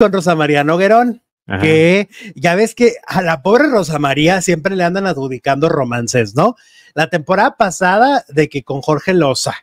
con Rosa María Noguerón. Que ya ves que a la pobre Rosa María siempre le andan adjudicando romances, ¿no? La temporada pasada de que con Jorge Loza,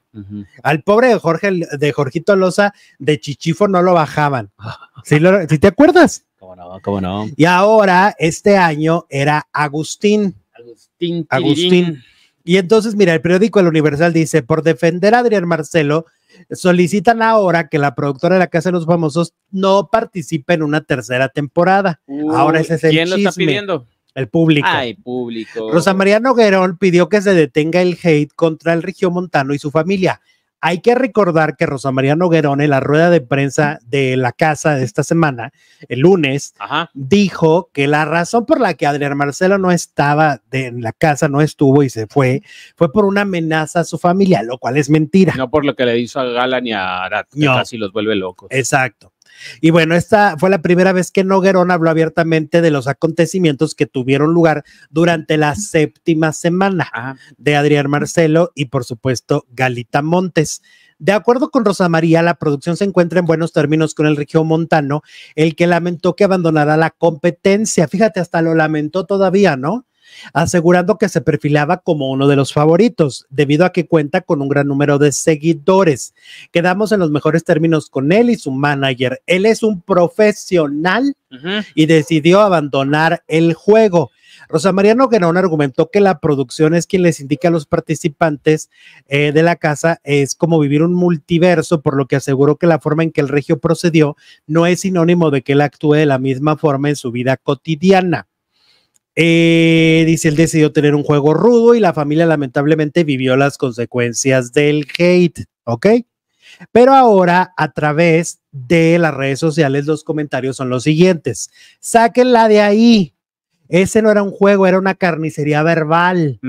al pobre de Jorge, de Jorgito Loza, de Chichifo no lo bajaban. ¿Sí, te acuerdas? ¿Cómo no? ¿Cómo no? Y ahora, este año era Agustín. Agustín. Agustín. Y entonces, mira, el periódico El Universal dice, por defender a Adrián Marcelo, solicitan ahora que la productora de la Casa de los Famosos no participe en una tercera temporada. ahora ese es el ¿Quién lo está pidiendo? El público. Ay, público. Rosa María Noguerón pidió que se detenga el hate contra el Montano y su familia. Hay que recordar que Rosa María Noguerón en la rueda de prensa de la casa de esta semana, el lunes, dijo que la razón por la que Adrián Marcelo no estaba en la casa, no estuvo y se fue, fue por una amenaza a su familia, lo cual es mentira. No por lo que le hizo a Gala ni a Arat, que casi los vuelve locos. Exacto. Y bueno, esta fue la primera vez que Noguerón habló abiertamente de los acontecimientos que tuvieron lugar durante la séptima semana ah. de Adrián Marcelo y por supuesto Galita Montes. De acuerdo con Rosa María, la producción se encuentra en buenos términos con el regio Montano, el que lamentó que abandonara la competencia. Fíjate, hasta lo lamentó todavía, ¿no? asegurando que se perfilaba como uno de los favoritos, debido a que cuenta con un gran número de seguidores. Quedamos en los mejores términos con él y su manager. Él es un profesional y decidió abandonar el juego. Rosa María Noguerón argumentó que la producción es quien les indica a los participantes eh, de la casa es como vivir un multiverso, por lo que aseguró que la forma en que el regio procedió no es sinónimo de que él actúe de la misma forma en su vida cotidiana. Eh, dice, él decidió tener un juego rudo y la familia lamentablemente vivió las consecuencias del hate, ¿ok? Pero ahora, a través de las redes sociales, los comentarios son los siguientes. Sáquenla de ahí. Ese no era un juego, era una carnicería verbal.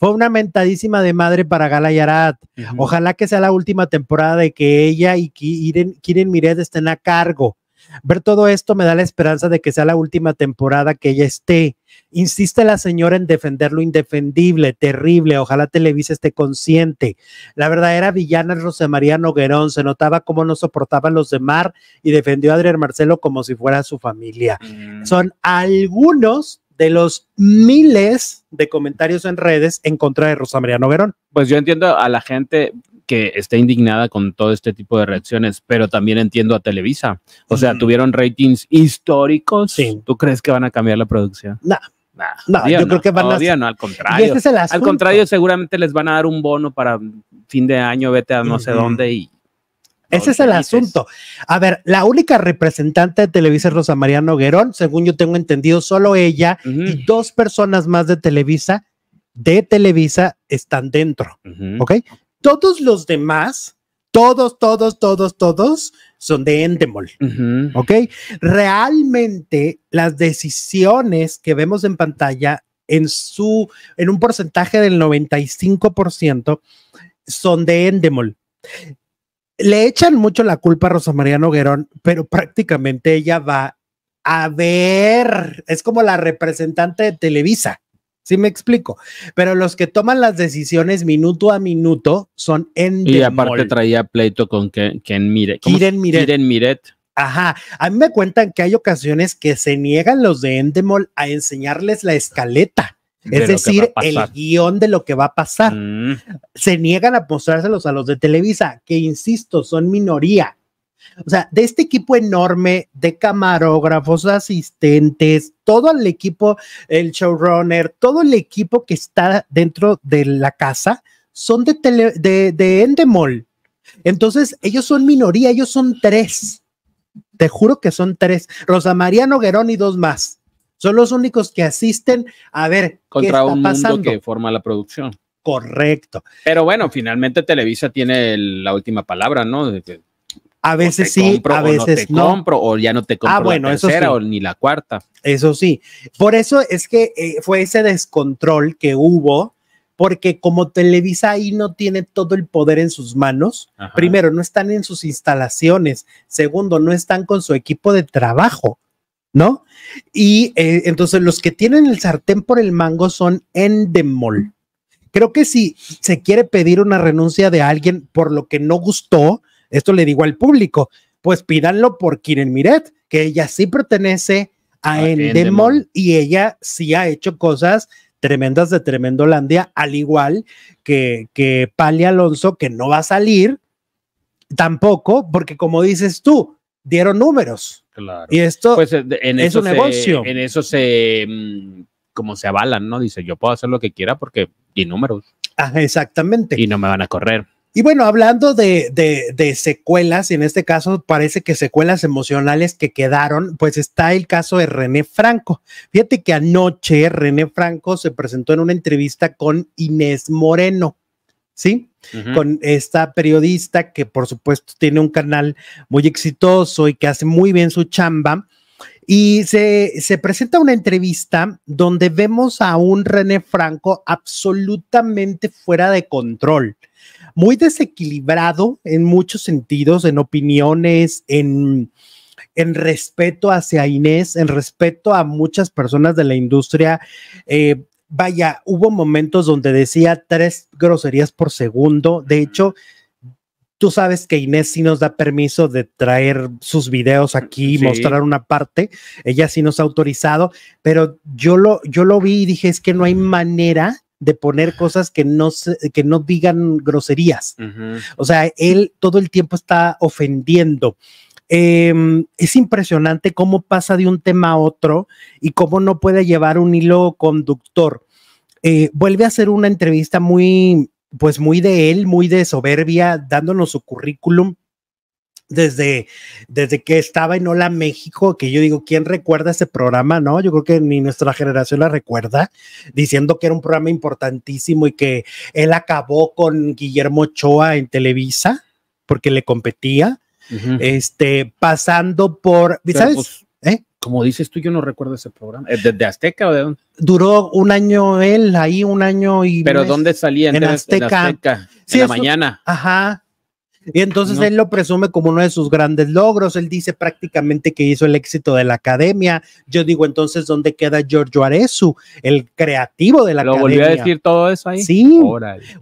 Fue una mentadísima de madre para Gala Yarat. Ojalá que sea la última temporada de que ella y Kiren, Kiren Miret estén a cargo. Ver todo esto me da la esperanza de que sea la última temporada que ella esté. Insiste la señora en defender lo indefendible, terrible. Ojalá Televisa esté consciente. La verdadera villana es María Noguerón. Se notaba cómo no soportaban los de Mar y defendió a Adrián Marcelo como si fuera su familia. Mm. Son algunos de los miles de comentarios en redes en contra de Rosa María Noguerón. Pues yo entiendo a la gente, que está indignada con todo este tipo de reacciones, pero también entiendo a Televisa. O sea, tuvieron ratings históricos. ¿Tú crees que van a cambiar la producción? No. no, yo creo que van a. No, al este contrario. al contrario, seguramente les van a dar un bono para fin de año, vete a no sé dónde y. Ese es el asunto. A ver, la única representante de Televisa es Rosa María Noguerón, según yo tengo entendido, solo ella y dos personas más de Televisa, de Televisa, están dentro. ¿Ok? Todos los demás, todos, todos, todos, todos son de Endemol. ¿Ok? Realmente las decisiones que vemos en pantalla en su, en un porcentaje del 95% son de Endemol. Le echan mucho la culpa a Rosa María Noguerón, pero prácticamente ella va a ver, es como la representante de Televisa. Sí me explico. Pero los que toman las decisiones minuto a minuto son Endemol. Y aparte traía pleito con Ken, mire, Kiren Miret. Ajá, a mí me cuentan que hay ocasiones que se niegan los de Endemol a enseñarles la escaleta, es decir, el guión de lo que va a pasar. Mm. Se niegan a mostrárselos a los de Televisa, que insisto, son minoría o sea, de este equipo enorme de camarógrafos, asistentes, todo el equipo, el showrunner, todo el equipo que está dentro de la casa, son de, de, Endemol. Entonces, ellos son minoría, ellos son tres. Te juro que son tres. Rosa María Noguerón y dos más. Son los únicos que asisten a ver qué está pasando. que forma la producción. Correcto. Pero bueno, finalmente Televisa tiene la última palabra, ¿no? A veces sí, a veces no. Compro, o ya no te compro ah, la tercera ni la cuarta. Eso sí. Por eso es que eh, fue ese descontrol que hubo, porque como Televisa ahí no tiene todo el poder en sus manos, primero, no están en sus instalaciones, segundo, no están con su equipo de trabajo. ¿no? Y eh, entonces los que tienen el sartén por el mango son Endemol. Creo que si se quiere pedir una renuncia de alguien por lo que no gustó, esto le digo al público, pues pídanlo por Kiren Miret, que ella sí pertenece a, ah, el Endemol, y ella sí ha hecho cosas tremendas de Tremendo landia al igual que, que Pali Alonso, que no va a salir tampoco, porque como dices tú, dieron números. Y esto pues, eh, en es eso un negocio. En eso se, mm, como se avalan, ¿no? Dice, yo puedo hacer lo que quiera porque di números. exactamente. Y no me van a correr. Y bueno, hablando de, secuelas, en este caso parece que secuelas emocionales que quedaron, pues está el caso de René Franco. Fíjate que anoche René Franco se presentó en una entrevista con Inés Moreno, ¿sí? Con esta periodista que por supuesto tiene un canal muy exitoso y que hace muy bien su chamba. Y se, se, presenta una entrevista donde vemos a un René Franco absolutamente fuera de control, muy desequilibrado en muchos sentidos, en opiniones, en, respeto hacia Inés, en respeto a muchas personas de la industria. Eh, vaya, hubo momentos donde decía tres groserías por segundo. De hecho, tú sabes que Inés sí nos da permiso de traer sus videos aquí, mostrar una parte. Ella sí nos ha autorizado, pero yo lo, yo lo vi y dije, es que no hay manera de poner cosas que no, que no digan groserías. O sea, él todo el tiempo está ofendiendo. Em, es impresionante cómo pasa de un tema a otro y cómo no puede llevar un hilo conductor. Eh, vuelve a hacer una entrevista muy, pues muy de él, muy de soberbia, dándonos su currículum desde, desde que estaba en Hola México, que yo digo, ¿quién recuerda ese programa? No, yo creo que ni nuestra generación la recuerda, diciendo que era un programa importantísimo y que él acabó con Guillermo Ochoa en Televisa, porque le competía, este, pasando por, ¿sabes? Pues, ¿Eh? Como dices tú, yo no recuerdo ese programa. Eh, de Azteca o de dónde? Duró un año él ahí, un año y. ¿Pero dónde salía? En, Azteca. en la mañana. Ajá Y entonces él lo presume como uno de sus grandes logros. Él dice prácticamente que hizo el éxito de la academia. Yo digo, entonces, ¿dónde queda Giorgio Aresu, el creativo de la academia? ¿Lo volvió a decir todo eso ahí? Sí.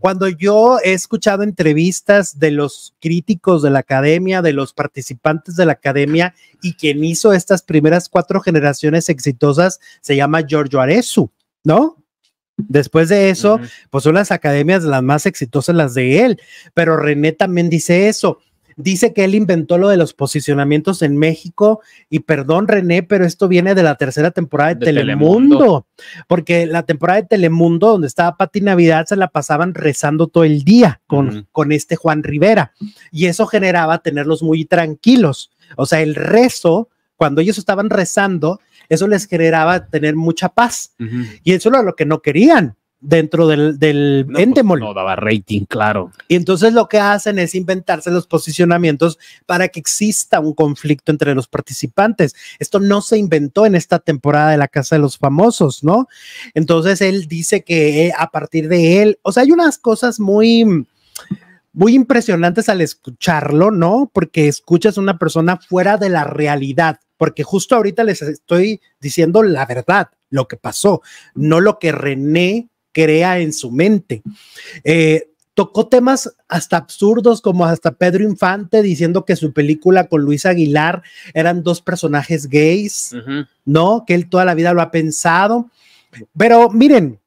Cuando yo he escuchado entrevistas de los críticos de la academia, de los participantes de la academia, y quien hizo estas primeras cuatro generaciones exitosas se llama Giorgio Aresu, ¿no? Después de eso, pues son las academias las más exitosas las de él, pero René también dice eso. Dice que él inventó lo de los posicionamientos en México y perdón René, pero esto viene de la tercera temporada de, Telemundo, porque la temporada de Telemundo donde estaba Pati Navidad se la pasaban rezando todo el día con, con este Juan Rivera y eso generaba tenerlos muy tranquilos. O sea, el rezo, cuando ellos estaban rezando, eso les generaba tener mucha paz. Y eso era lo que no querían dentro del, del no, pues, no daba rating, claro. Y entonces lo que hacen es inventarse los posicionamientos para que exista un conflicto entre los participantes. Esto no se inventó en esta temporada de la Casa de los Famosos, ¿no? Entonces él dice que eh, a partir de él, o sea, hay unas cosas muy muy impresionantes al escucharlo, ¿no? Porque escuchas a una persona fuera de la realidad, porque justo ahorita les estoy diciendo la verdad, lo que pasó, no lo que René crea en su mente. Eh, tocó temas hasta absurdos, como hasta Pedro Infante diciendo que su película con Luis Aguilar eran dos personajes gays, ¿no? Que él toda la vida lo ha pensado. Pero miren,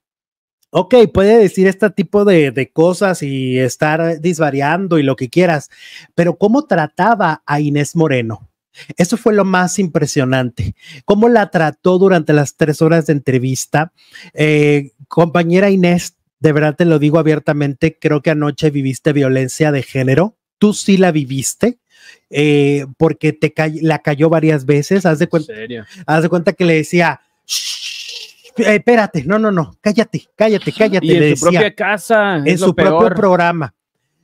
ok, puede decir este tipo de cosas y estar disvariando y lo que quieras, pero ¿cómo trataba a Inés Moreno? Eso fue lo más impresionante. Cómo la trató durante las tres horas de entrevista. Eh, compañera Inés, de verdad te lo digo abiertamente, creo que anoche viviste violencia de género. Tú sí la viviste. Eh, porque te la cayó varias veces, haz de, cuenta, haz de cuenta que le decía, eh, espérate, no, no, no, cállate, cállate, cállate. en su propia casa. En su propio programa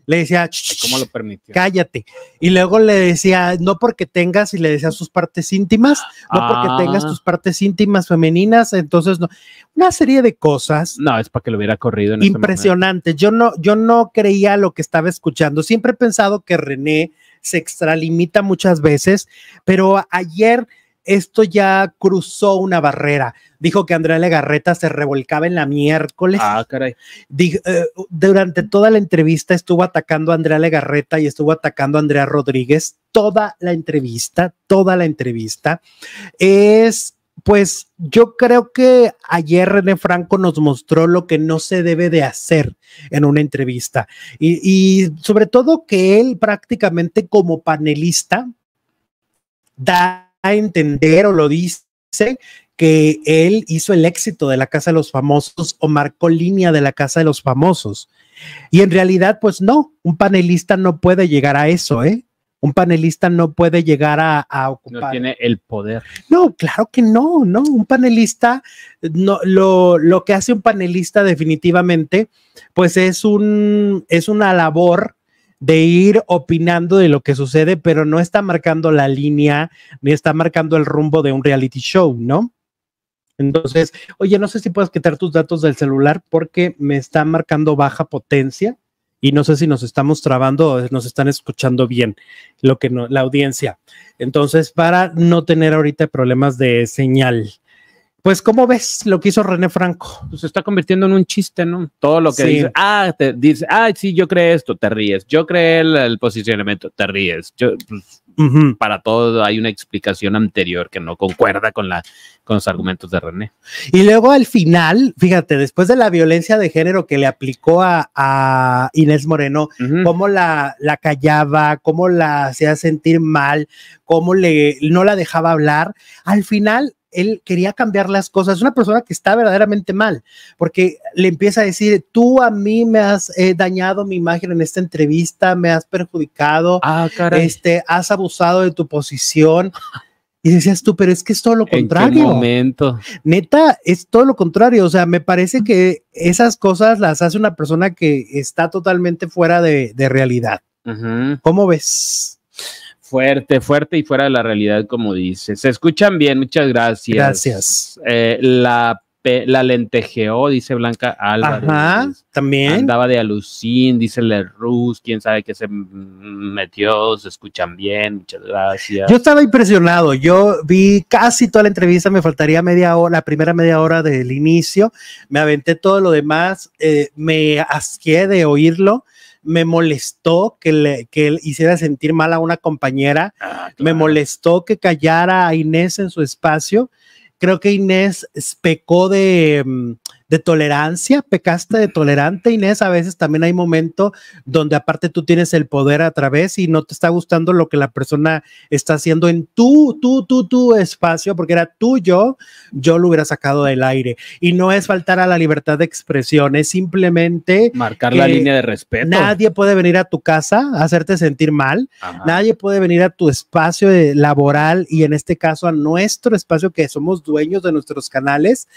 le decía, ¿cómo lo permitió? Cállate. Y luego le decía, no porque tengas, y le decía sus partes íntimas, no porque ah. tengas tus partes íntimas femeninas, entonces no. Una serie de cosas. No, es para que lo hubiera corrido. impresionante. yo no, yo no creía lo que estaba escuchando. Siempre he pensado que René se extralimita muchas veces, pero ayer esto ya cruzó una barrera. Dijo que Andrea Legarreta se revolcaba en la miércoles. Ah, caray. Eh, durante toda la entrevista estuvo atacando a Andrea Legarreta y estuvo atacando a Andrea Rodríguez. Toda la entrevista, toda la entrevista. Es, pues, yo creo que ayer René Franco nos mostró lo que no se debe de hacer en una entrevista. y sobre todo que él prácticamente como panelista da a entender o lo dice que él hizo el éxito de la Casa de los Famosos o marcó línea de la Casa de los Famosos. Y en realidad, pues no, un panelista no puede llegar a eso, ¿eh? Un panelista no puede llegar a, ocupar. No tiene el poder. No, claro que no, no. Un panelista, no, lo, lo que hace un panelista definitivamente, pues es un, es una labor de ir opinando de lo que sucede, pero no está marcando la línea ni está marcando el rumbo de un reality show, ¿no? Entonces, oye, no sé si puedes quitar tus datos del celular porque me está marcando baja potencia y no sé si nos estamos trabando o nos están escuchando bien lo que no, la audiencia. Entonces, para no tener ahorita problemas de señal. Pues, ¿cómo ves lo que hizo René Franco? Pues, se está convirtiendo en un chiste, ¿no? Todo lo que dice, ah, te dice, ah, sí, yo creo esto, te ríes, yo creo el, posicionamiento, te ríes. Pues, para todo hay una explicación anterior que no concuerda con, los argumentos de René. Y luego al final, fíjate, después de la violencia de género que le aplicó a, Inés Moreno, cómo la, la callaba, cómo la hacía sentir mal, cómo le, no la dejaba hablar, al final él quería cambiar las cosas. Es una persona que está verdaderamente mal, porque le empieza a decir, tú a mí me has eh, dañado mi imagen en esta entrevista, me has perjudicado, ah, este, has abusado de tu posición. Y decías tú, pero es que es todo lo contrario. ¿En momento? Neta, es todo lo contrario. O sea, me parece que esas cosas las hace una persona que está totalmente fuera de, realidad. ¿Cómo ves? fuerte, fuerte y fuera de la realidad, como dice. Se escuchan bien, muchas gracias. Gracias. Eh, la, la lentejeó, dice Blanca Álvarez. Ajá, también. Andaba de alucín, dice Lerus, quién sabe qué se metió, se escuchan bien, muchas gracias. Yo estaba impresionado, yo vi casi toda la entrevista, me faltaría media hora, la primera media hora del inicio, me aventé todo lo demás, eh, me asqué de oírlo me molestó que le hiciera sentir mal a una compañera, ah, me molestó que callara a Inés en su espacio. Creo que Inés pecó de, mm, de tolerancia, pecaste de tolerante, Inés. A veces también hay momento donde aparte tú tienes el poder a través y no te está gustando lo que la persona está haciendo en tu, tu, tu, tu espacio, porque era tuyo, yo lo hubiera sacado del aire. Y no es faltar a la libertad de expresión, es simplemente... Marcar la línea de respeto. Nadie puede venir a tu casa a hacerte sentir mal, nadie puede venir a tu espacio laboral y en este caso a nuestro espacio que somos dueños de nuestros canales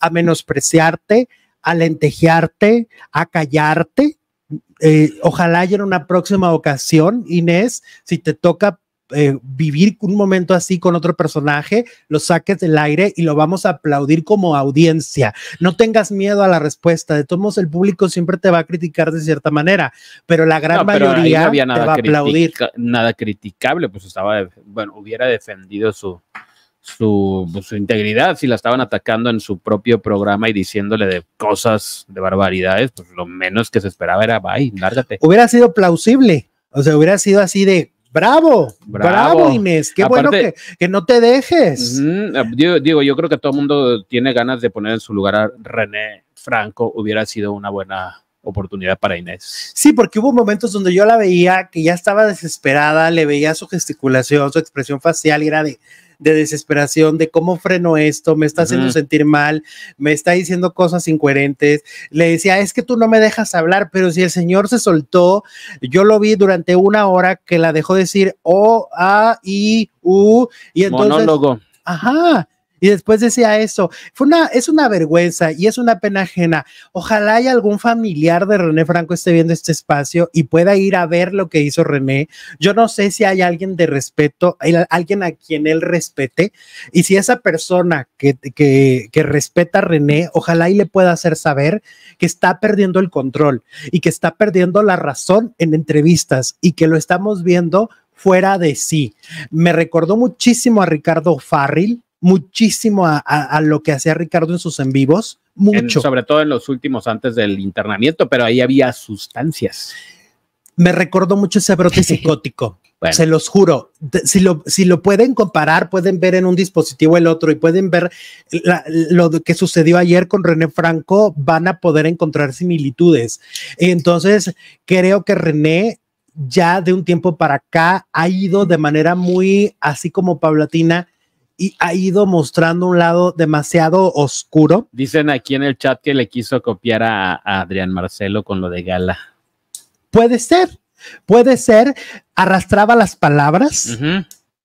a menospreciar a lentejearte, a callarte. Eh, ojalá ojalá en una próxima ocasión, Inés, si te toca eh, vivir un momento así con otro personaje, lo saques del aire y lo vamos a aplaudir como audiencia. No tengas miedo a la respuesta. De todos modos, el público siempre te va a criticar de cierta manera, pero la gran mayoría te va a aplaudir. Nada criticable, pues estaba, bueno, hubiera defendido su, pues, su, integridad, si la estaban atacando en su propio programa y diciéndole de cosas, de barbaridades, pues lo menos que se esperaba era, bye, lárgate. Hubiera sido plausible, o sea, hubiera sido así de, Bravo, bravo, Inés. Qué bueno que, no te dejes. Eh, digo, yo creo que todo el mundo tiene ganas de poner en su lugar a René Franco. Hubiera sido una buena oportunidad para Inés. Sí, porque hubo momentos donde yo la veía que ya estaba desesperada, le veía su gesticulación, su expresión facial y era de, de desesperación, de cómo freno esto, me está haciendo sentir mal, me está diciendo cosas incoherentes. Le decía, es que tú no me dejas hablar, pero si el señor se soltó, yo lo vi durante una hora que la dejó decir O, A, I, U, y entonces... Monólogo. Ajá. Y después decía eso, fue una, es una vergüenza y es una pena ajena. Ojalá hay algún familiar de René Franco esté viendo este espacio y pueda ir a ver lo que hizo René. Yo no sé si hay alguien de respeto, alguien a quien él respete. Y si esa persona que, respeta a René, ojalá y le pueda hacer saber que está perdiendo el control y que está perdiendo la razón en entrevistas y que lo estamos viendo fuera de sí. Me recordó muchísimo a Ricardo Farril muchísimo a, lo que hacía Ricardo en sus en vivos, mucho. sobre todo en los últimos antes del internamiento, pero ahí había sustancias. Me recordó mucho ese brote psicótico. Se los juro, si lo, si lo pueden comparar, pueden ver en un dispositivo el otro y pueden ver lo que sucedió ayer con René Franco, van a poder encontrar similitudes. Entonces, creo que René ya de un tiempo para acá ha ido de manera muy así como paulatina y ha ido mostrando un lado demasiado oscuro. Dicen aquí en el chat que le quiso copiar a, Adrián Marcelo con lo de Gala. Puede ser, puede ser. Arrastraba las palabras.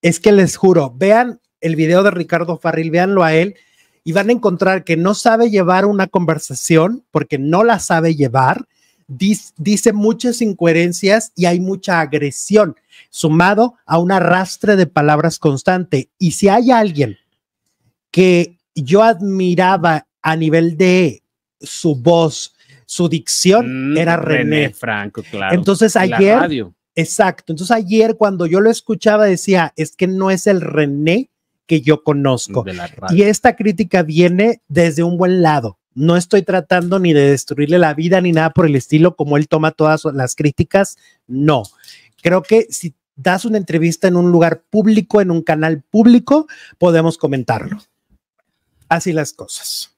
Es que les juro, vean el video de Ricardo Farril, veanlo a él y van a encontrar que no sabe llevar una conversación porque no la sabe llevar dice, muchas incoherencias y hay mucha agresión, sumado a un arrastre de palabras constante. Y si hay alguien que yo admiraba a nivel de su voz, su dicción, mm, era René. Franco, claro. Entonces ayer... Exacto. Entonces ayer cuando yo lo escuchaba decía, es que no es el René que yo conozco. Y esta crítica viene desde un buen lado, no estoy tratando ni de destruirle la vida ni nada por el estilo, como él toma todas las críticas. No. Creo que si das una entrevista en un lugar público, en un canal público, podemos comentarlo. Así las cosas.